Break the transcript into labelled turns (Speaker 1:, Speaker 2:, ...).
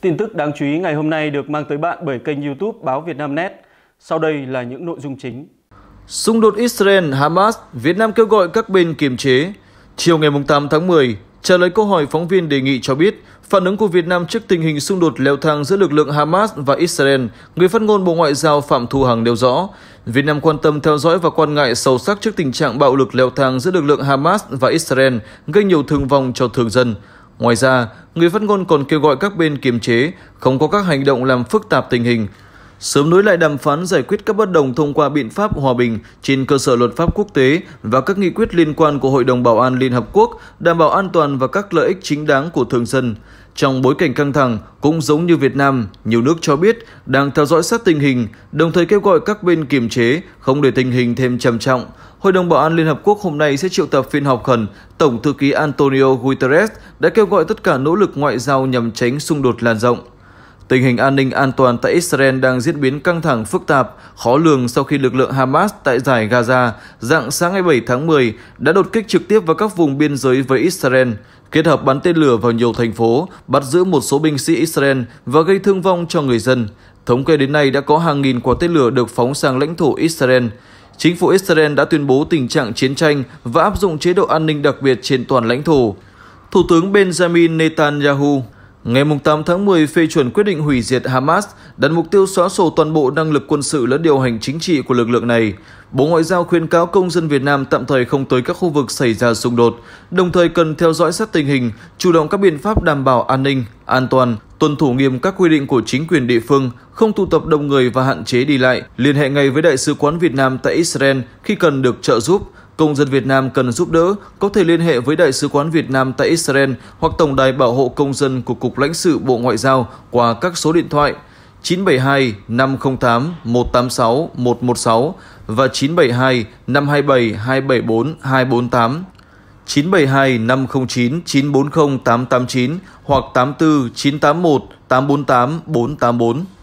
Speaker 1: Tin tức đáng chú ý ngày hôm nay được mang tới bạn bởi kênh YouTube Báo Việt Nam Net. Sau đây là những nội dung chính. Xung đột Israel-Hamas, Việt Nam kêu gọi các bên kiềm chế. Chiều ngày 8 tháng 10, trả lời câu hỏi phóng viên đề nghị cho biết, phản ứng của Việt Nam trước tình hình xung đột leo thang giữa lực lượng Hamas và Israel, người phát ngôn Bộ Ngoại giao Phạm Thu Hằng nêu rõ, Việt Nam quan tâm theo dõi và quan ngại sâu sắc trước tình trạng bạo lực leo thang giữa lực lượng Hamas và Israel gây nhiều thương vong cho thường dân. Ngoài ra, người phát ngôn còn kêu gọi các bên kiềm chế, không có các hành động làm phức tạp tình hình, sớm nối lại đàm phán giải quyết các bất đồng thông qua biện pháp hòa bình trên cơ sở luật pháp quốc tế và các nghị quyết liên quan của Hội đồng Bảo an Liên Hợp Quốc, đảm bảo an toàn và các lợi ích chính đáng của thường dân. Trong bối cảnh căng thẳng, cũng giống như Việt Nam, nhiều nước cho biết đang theo dõi sát tình hình, đồng thời kêu gọi các bên kiềm chế, không để tình hình thêm trầm trọng. Hội đồng Bảo an Liên Hợp Quốc hôm nay sẽ triệu tập phiên họp khẩn. Tổng thư ký Antonio Guterres đã kêu gọi tất cả nỗ lực ngoại giao nhằm tránh xung đột lan rộng. Tình hình an ninh an toàn tại Israel đang diễn biến căng thẳng phức tạp, khó lường sau khi lực lượng Hamas tại giải Gaza dạng sáng ngày 7 tháng 10 đã đột kích trực tiếp vào các vùng biên giới với Israel, kết hợp bắn tên lửa vào nhiều thành phố, bắt giữ một số binh sĩ Israel và gây thương vong cho người dân. Thống kê đến nay đã có hàng nghìn quả tên lửa được phóng sang lãnh thổ Israel. Chính phủ Israel đã tuyên bố tình trạng chiến tranh và áp dụng chế độ an ninh đặc biệt trên toàn lãnh thổ. Thủ tướng Benjamin Netanyahu Ngày 8 tháng 10, phê chuẩn quyết định hủy diệt Hamas đặt mục tiêu xóa sổ toàn bộ năng lực quân sự lẫn điều hành chính trị của lực lượng này. Bộ Ngoại giao khuyên cáo công dân Việt Nam tạm thời không tới các khu vực xảy ra xung đột, đồng thời cần theo dõi sát tình hình, chủ động các biện pháp đảm bảo an ninh, an toàn, tuân thủ nghiêm các quy định của chính quyền địa phương, không tụ tập đông người và hạn chế đi lại, liên hệ ngay với Đại sứ quán Việt Nam tại Israel khi cần được trợ giúp. Công dân Việt Nam cần giúp đỡ có thể liên hệ với Đại sứ quán Việt Nam tại Israel hoặc Tổng đài Bảo hộ Công dân của Cục lãnh sự Bộ Ngoại giao qua các số điện thoại 972 508 186 116 và 972 527 274 248. 972 509 940 889 hoặc 84 981 848 484.